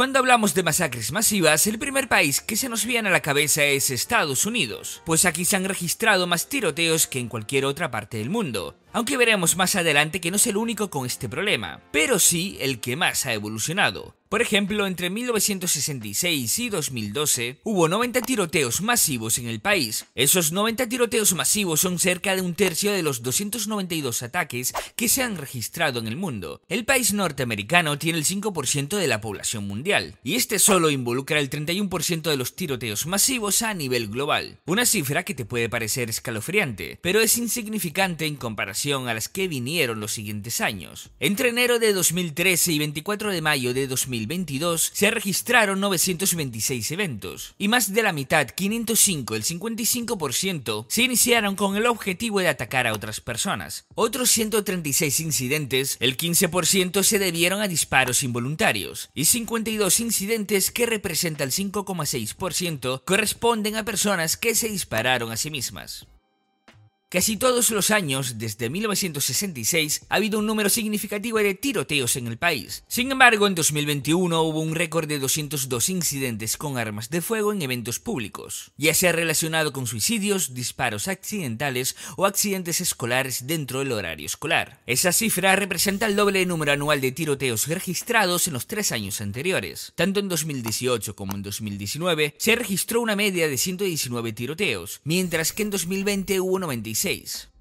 Cuando hablamos de masacres masivas, el primer país que se nos viene a la cabeza es Estados Unidos, pues aquí se han registrado más tiroteos que en cualquier otra parte del mundo. Aunque veremos más adelante que no es el único con este problema, pero sí el que más ha evolucionado. Por ejemplo, entre 1966 y 2012 hubo 90 tiroteos masivos en el país. Esos 90 tiroteos masivos son cerca de un tercio de los 292 ataques que se han registrado en el mundo. El país norteamericano tiene el 5% de la población mundial, y este solo involucra el 31% de los tiroteos masivos a nivel global. Una cifra que te puede parecer escalofriante, pero es insignificante en comparación a las que vinieron los siguientes años. Entre enero de 2013 y 24 de mayo de 2022 se registraron 926 eventos, y más de la mitad, 505, el 55%, se iniciaron con el objetivo de atacar a otras personas. Otros 136 incidentes, el 15% se debieron a disparos involuntarios, y 52 incidentes que representa el 5,6% corresponden a personas que se dispararon a sí mismas. Casi todos los años, desde 1966, ha habido un número significativo de tiroteos en el país. Sin embargo, en 2021 hubo un récord de 202 incidentes con armas de fuego en eventos públicos, ya sea relacionado con suicidios, disparos accidentales o accidentes escolares dentro del horario escolar. Esa cifra representa el doble número anual de tiroteos registrados en los tres años anteriores. Tanto en 2018 como en 2019 se registró una media de 119 tiroteos, mientras que en 2020 hubo 95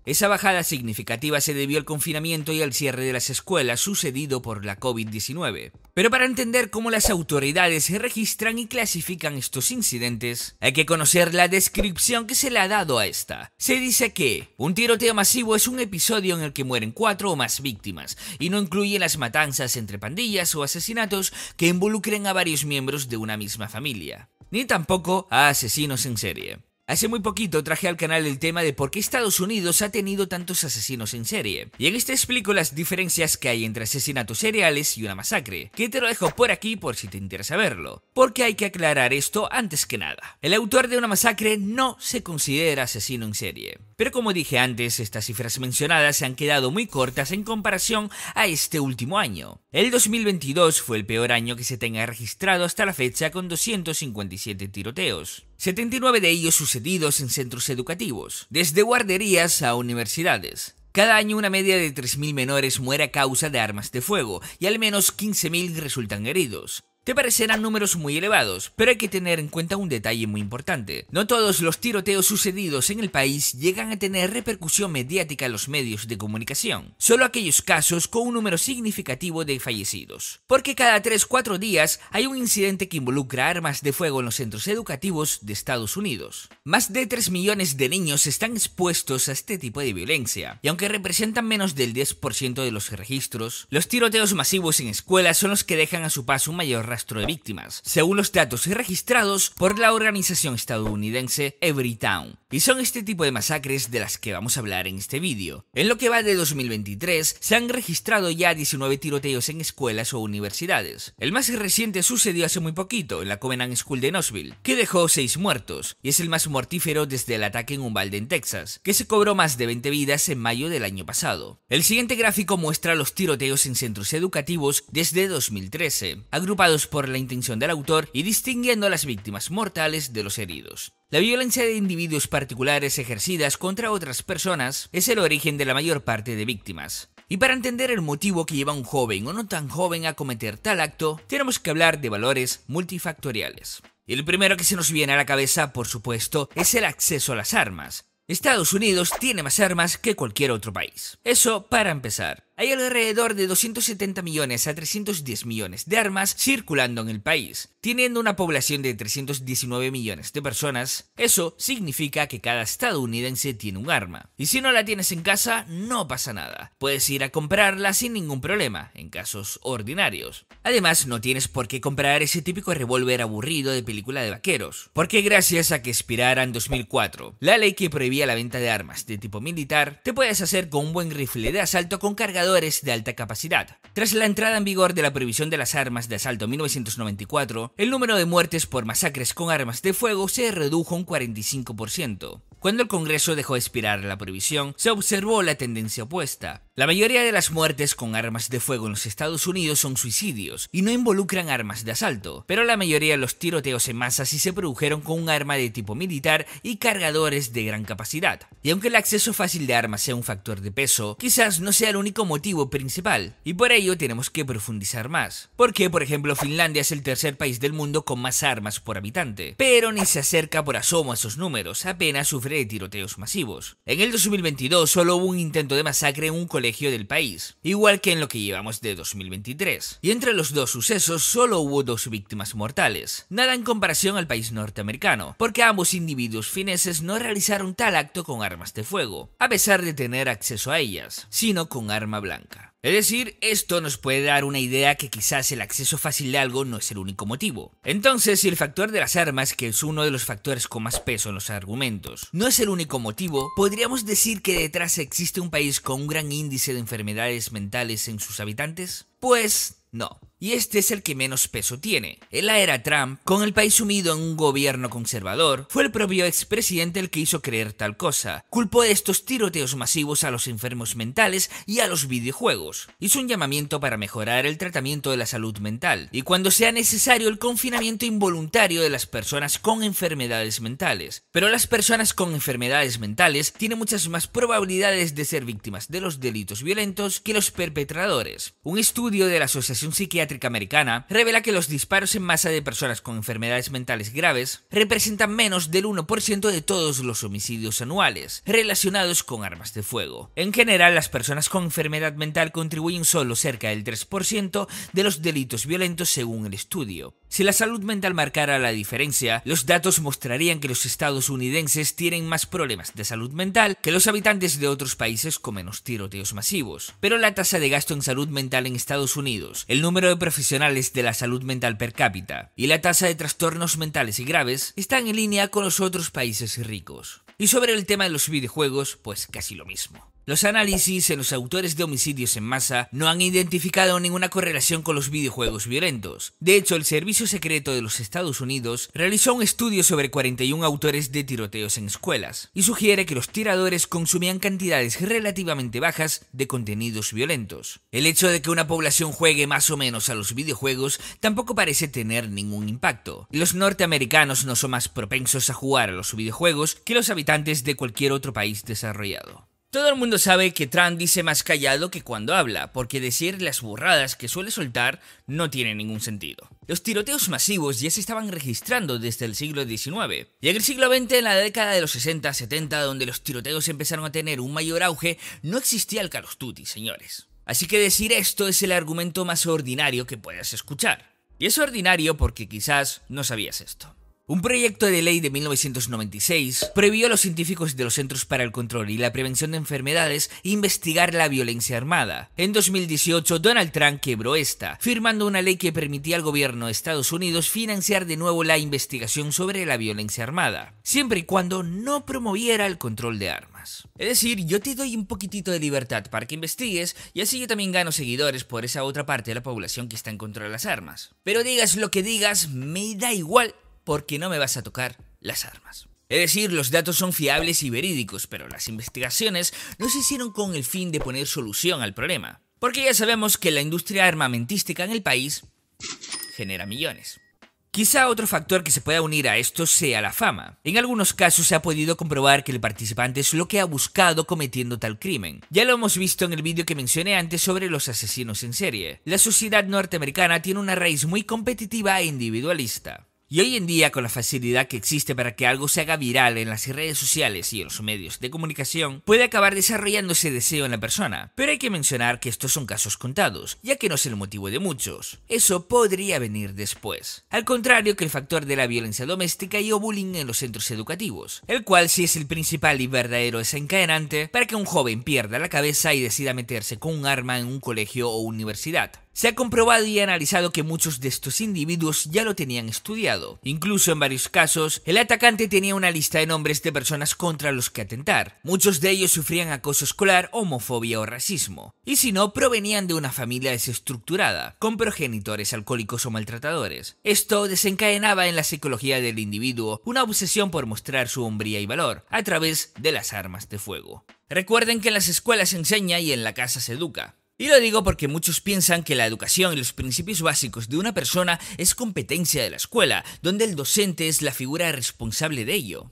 esa bajada significativa se debió al confinamiento y al cierre de las escuelas sucedido por la COVID-19. Pero para entender cómo las autoridades registran y clasifican estos incidentes, hay que conocer la descripción que se le ha dado a esta. Se dice que un tiroteo masivo es un episodio en el que mueren cuatro o más víctimas, y no incluye las matanzas entre pandillas o asesinatos que involucren a varios miembros de una misma familia, ni tampoco a asesinos en serie. Hace muy poquito traje al canal el tema de por qué Estados Unidos ha tenido tantos asesinos en serie. Y en este explico las diferencias que hay entre asesinatos seriales y una masacre, que te lo dejo por aquí por si te interesa verlo, porque hay que aclarar esto antes que nada. El autor de una masacre no se considera asesino en serie. Pero como dije antes, estas cifras mencionadas se han quedado muy cortas en comparación a este último año. El 2022 fue el peor año que se tenga registrado hasta la fecha con 257 tiroteos. 79 de ellos sucedidos en centros educativos, desde guarderías a universidades. Cada año una media de 3.000 menores muere a causa de armas de fuego y al menos 15.000 resultan heridos te parecerán números muy elevados, pero hay que tener en cuenta un detalle muy importante. No todos los tiroteos sucedidos en el país llegan a tener repercusión mediática en los medios de comunicación, solo aquellos casos con un número significativo de fallecidos. Porque cada 3-4 días hay un incidente que involucra armas de fuego en los centros educativos de Estados Unidos. Más de 3 millones de niños están expuestos a este tipo de violencia, y aunque representan menos del 10% de los registros, los tiroteos masivos en escuelas son los que dejan a su paso un mayor rastro de víctimas, según los datos registrados por la organización estadounidense Everytown. Y son este tipo de masacres de las que vamos a hablar en este vídeo. En lo que va de 2023, se han registrado ya 19 tiroteos en escuelas o universidades. El más reciente sucedió hace muy poquito, en la Covenant School de Nashville, que dejó 6 muertos, y es el más mortífero desde el ataque en balde en Texas, que se cobró más de 20 vidas en mayo del año pasado. El siguiente gráfico muestra los tiroteos en centros educativos desde 2013, agrupados por la intención del autor y distinguiendo a las víctimas mortales de los heridos. La violencia de individuos particulares ejercidas contra otras personas es el origen de la mayor parte de víctimas. Y para entender el motivo que lleva a un joven o no tan joven a cometer tal acto, tenemos que hablar de valores multifactoriales. Y el primero que se nos viene a la cabeza, por supuesto, es el acceso a las armas. Estados Unidos tiene más armas que cualquier otro país. Eso para empezar hay alrededor de 270 millones a 310 millones de armas circulando en el país. Teniendo una población de 319 millones de personas, eso significa que cada estadounidense tiene un arma. Y si no la tienes en casa, no pasa nada. Puedes ir a comprarla sin ningún problema, en casos ordinarios. Además, no tienes por qué comprar ese típico revólver aburrido de película de vaqueros. Porque gracias a que expirara en 2004, la ley que prohibía la venta de armas de tipo militar, te puedes hacer con un buen rifle de asalto con cargador de alta capacidad. Tras la entrada en vigor de la prohibición de las armas de asalto en 1994, el número de muertes por masacres con armas de fuego se redujo un 45%. Cuando el Congreso dejó expirar la prohibición, se observó la tendencia opuesta. La mayoría de las muertes con armas de fuego en los Estados Unidos son suicidios y no involucran armas de asalto, pero la mayoría de los tiroteos en masa sí se produjeron con un arma de tipo militar y cargadores de gran capacidad. Y aunque el acceso fácil de armas sea un factor de peso, quizás no sea el único motivo principal, y por ello tenemos que profundizar más. Porque, por ejemplo, Finlandia es el tercer país del mundo con más armas por habitante, pero ni se acerca por asomo a esos números, apenas sufre de tiroteos masivos. En el 2022 solo hubo un intento de masacre en un colegio del país, igual que en lo que llevamos de 2023. Y entre los dos sucesos solo hubo dos víctimas mortales, nada en comparación al país norteamericano, porque ambos individuos fineses no realizaron tal acto con armas de fuego, a pesar de tener acceso a ellas, sino con arma blanca. Es decir, esto nos puede dar una idea que quizás el acceso fácil de algo no es el único motivo. Entonces, si el factor de las armas, que es uno de los factores con más peso en los argumentos, no es el único motivo, podríamos decir que detrás existe un país con un gran índice de enfermedades mentales en sus habitantes? Pues no y este es el que menos peso tiene. En la era Trump, con el país sumido en un gobierno conservador, fue el propio expresidente el que hizo creer tal cosa. Culpó de estos tiroteos masivos a los enfermos mentales y a los videojuegos. Hizo un llamamiento para mejorar el tratamiento de la salud mental y cuando sea necesario el confinamiento involuntario de las personas con enfermedades mentales. Pero las personas con enfermedades mentales tienen muchas más probabilidades de ser víctimas de los delitos violentos que los perpetradores. Un estudio de la Asociación Psiquiátrica americana revela que los disparos en masa de personas con enfermedades mentales graves representan menos del 1% de todos los homicidios anuales relacionados con armas de fuego. En general, las personas con enfermedad mental contribuyen solo cerca del 3% de los delitos violentos según el estudio. Si la salud mental marcara la diferencia, los datos mostrarían que los estadounidenses tienen más problemas de salud mental que los habitantes de otros países con menos tiroteos masivos. Pero la tasa de gasto en salud mental en Estados Unidos, el número de profesionales de la salud mental per cápita y la tasa de trastornos mentales y graves están en línea con los otros países ricos. Y sobre el tema de los videojuegos, pues casi lo mismo. Los análisis en los autores de homicidios en masa no han identificado ninguna correlación con los videojuegos violentos. De hecho, el Servicio Secreto de los Estados Unidos realizó un estudio sobre 41 autores de tiroteos en escuelas y sugiere que los tiradores consumían cantidades relativamente bajas de contenidos violentos. El hecho de que una población juegue más o menos a los videojuegos tampoco parece tener ningún impacto. Los norteamericanos no son más propensos a jugar a los videojuegos que los habitantes de cualquier otro país desarrollado. Todo el mundo sabe que Trump dice más callado que cuando habla, porque decir las burradas que suele soltar no tiene ningún sentido. Los tiroteos masivos ya se estaban registrando desde el siglo XIX, y en el siglo XX, en la década de los 60-70, donde los tiroteos empezaron a tener un mayor auge, no existía el Carlos señores. Así que decir esto es el argumento más ordinario que puedas escuchar. Y es ordinario porque quizás no sabías esto. Un proyecto de ley de 1996 prohibió a los científicos de los Centros para el Control y la Prevención de Enfermedades investigar la violencia armada. En 2018, Donald Trump quebró esta, firmando una ley que permitía al gobierno de Estados Unidos financiar de nuevo la investigación sobre la violencia armada, siempre y cuando no promoviera el control de armas. Es decir, yo te doy un poquitito de libertad para que investigues y así yo también gano seguidores por esa otra parte de la población que está en contra de las armas. Pero digas lo que digas, me da igual porque no me vas a tocar las armas. Es decir, los datos son fiables y verídicos, pero las investigaciones no se hicieron con el fin de poner solución al problema. Porque ya sabemos que la industria armamentística en el país genera millones. Quizá otro factor que se pueda unir a esto sea la fama. En algunos casos se ha podido comprobar que el participante es lo que ha buscado cometiendo tal crimen. Ya lo hemos visto en el vídeo que mencioné antes sobre los asesinos en serie. La sociedad norteamericana tiene una raíz muy competitiva e individualista. Y hoy en día, con la facilidad que existe para que algo se haga viral en las redes sociales y en los medios de comunicación, puede acabar desarrollándose deseo en la persona. Pero hay que mencionar que estos son casos contados, ya que no es el motivo de muchos. Eso podría venir después. Al contrario que el factor de la violencia doméstica y o bullying en los centros educativos, el cual sí es el principal y verdadero desencadenante para que un joven pierda la cabeza y decida meterse con un arma en un colegio o universidad. Se ha comprobado y analizado que muchos de estos individuos ya lo tenían estudiado. Incluso en varios casos, el atacante tenía una lista de nombres de personas contra los que atentar. Muchos de ellos sufrían acoso escolar, homofobia o racismo. Y si no, provenían de una familia desestructurada, con progenitores alcohólicos o maltratadores. Esto desencadenaba en la psicología del individuo una obsesión por mostrar su hombría y valor, a través de las armas de fuego. Recuerden que en las escuelas se enseña y en la casa se educa. Y lo digo porque muchos piensan que la educación y los principios básicos de una persona es competencia de la escuela, donde el docente es la figura responsable de ello.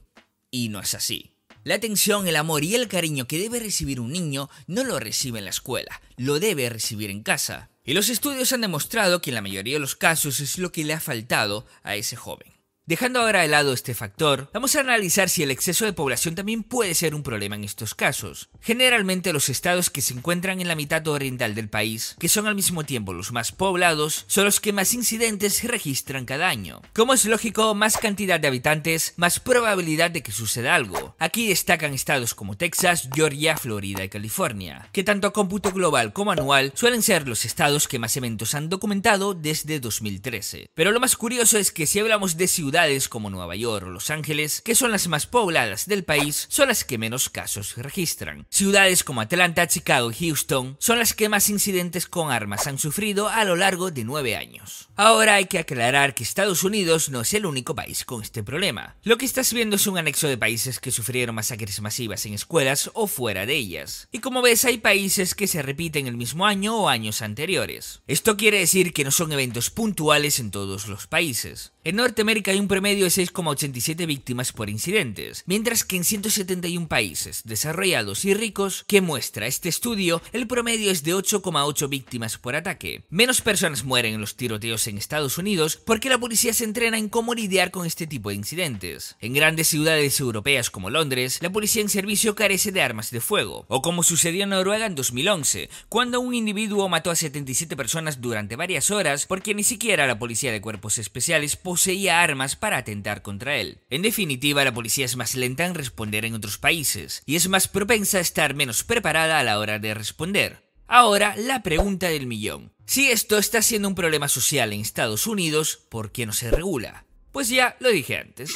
Y no es así. La atención, el amor y el cariño que debe recibir un niño no lo recibe en la escuela, lo debe recibir en casa. Y los estudios han demostrado que en la mayoría de los casos es lo que le ha faltado a ese joven. Dejando ahora de lado este factor, vamos a analizar si el exceso de población también puede ser un problema en estos casos. Generalmente los estados que se encuentran en la mitad oriental del país, que son al mismo tiempo los más poblados, son los que más incidentes registran cada año. Como es lógico, más cantidad de habitantes, más probabilidad de que suceda algo. Aquí destacan estados como Texas, Georgia, Florida y California, que tanto a cómputo global como anual suelen ser los estados que más eventos han documentado desde 2013. Pero lo más curioso es que si hablamos de ciudades ciudades como Nueva York o Los Ángeles, que son las más pobladas del país, son las que menos casos registran. Ciudades como Atlanta, Chicago y Houston son las que más incidentes con armas han sufrido a lo largo de nueve años. Ahora hay que aclarar que Estados Unidos no es el único país con este problema. Lo que estás viendo es un anexo de países que sufrieron masacres masivas en escuelas o fuera de ellas. Y como ves, hay países que se repiten el mismo año o años anteriores. Esto quiere decir que no son eventos puntuales en todos los países. En Norteamérica hay un promedio de 6,87 víctimas por incidentes, mientras que en 171 países desarrollados y ricos que muestra este estudio, el promedio es de 8,8 víctimas por ataque. Menos personas mueren en los tiroteos en Estados Unidos porque la policía se entrena en cómo lidiar con este tipo de incidentes. En grandes ciudades europeas como Londres, la policía en servicio carece de armas de fuego, o como sucedió en Noruega en 2011, cuando un individuo mató a 77 personas durante varias horas porque ni siquiera la policía de cuerpos especiales poseía armas para atentar contra él. En definitiva, la policía es más lenta en responder en otros países y es más propensa a estar menos preparada a la hora de responder. Ahora, la pregunta del millón. Si esto está siendo un problema social en Estados Unidos, ¿por qué no se regula? Pues ya lo dije antes.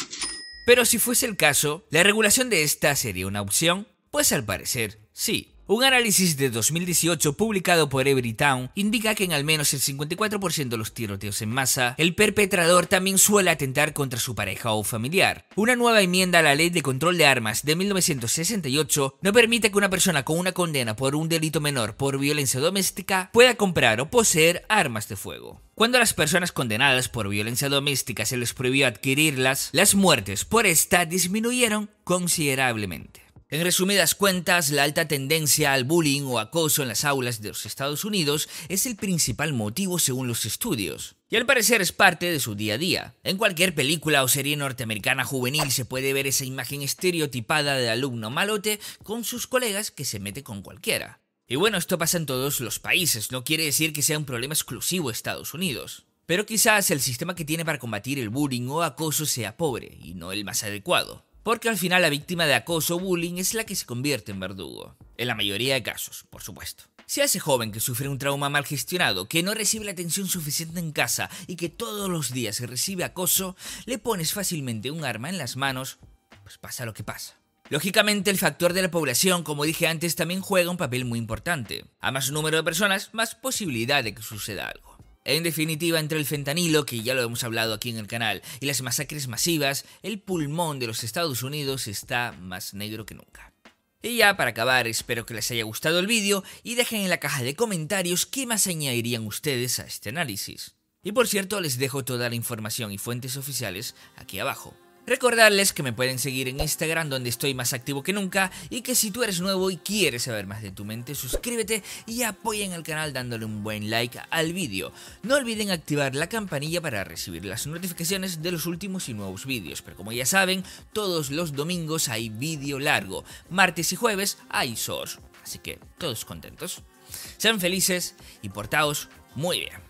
Pero si fuese el caso, ¿la regulación de esta sería una opción? Pues al parecer, sí. Un análisis de 2018 publicado por Everytown indica que en al menos el 54% de los tiroteos en masa, el perpetrador también suele atentar contra su pareja o familiar. Una nueva enmienda a la Ley de Control de Armas de 1968 no permite que una persona con una condena por un delito menor por violencia doméstica pueda comprar o poseer armas de fuego. Cuando a las personas condenadas por violencia doméstica se les prohibió adquirirlas, las muertes por esta disminuyeron considerablemente. En resumidas cuentas, la alta tendencia al bullying o acoso en las aulas de los Estados Unidos es el principal motivo según los estudios. Y al parecer es parte de su día a día. En cualquier película o serie norteamericana juvenil se puede ver esa imagen estereotipada de alumno malote con sus colegas que se mete con cualquiera. Y bueno, esto pasa en todos los países, no quiere decir que sea un problema exclusivo de Estados Unidos. Pero quizás el sistema que tiene para combatir el bullying o acoso sea pobre y no el más adecuado. Porque al final la víctima de acoso o bullying es la que se convierte en verdugo. En la mayoría de casos, por supuesto. Si a ese joven que sufre un trauma mal gestionado, que no recibe la atención suficiente en casa y que todos los días recibe acoso, le pones fácilmente un arma en las manos, pues pasa lo que pasa. Lógicamente el factor de la población, como dije antes, también juega un papel muy importante. A más número de personas, más posibilidad de que suceda algo. En definitiva, entre el fentanilo, que ya lo hemos hablado aquí en el canal, y las masacres masivas, el pulmón de los Estados Unidos está más negro que nunca. Y ya para acabar, espero que les haya gustado el vídeo y dejen en la caja de comentarios qué más añadirían ustedes a este análisis. Y por cierto, les dejo toda la información y fuentes oficiales aquí abajo. Recordarles que me pueden seguir en Instagram donde estoy más activo que nunca y que si tú eres nuevo y quieres saber más de tu mente, suscríbete y apoyen al canal dándole un buen like al vídeo. No olviden activar la campanilla para recibir las notificaciones de los últimos y nuevos vídeos, pero como ya saben, todos los domingos hay vídeo largo, martes y jueves hay SOS, así que todos contentos. Sean felices y portaos muy bien.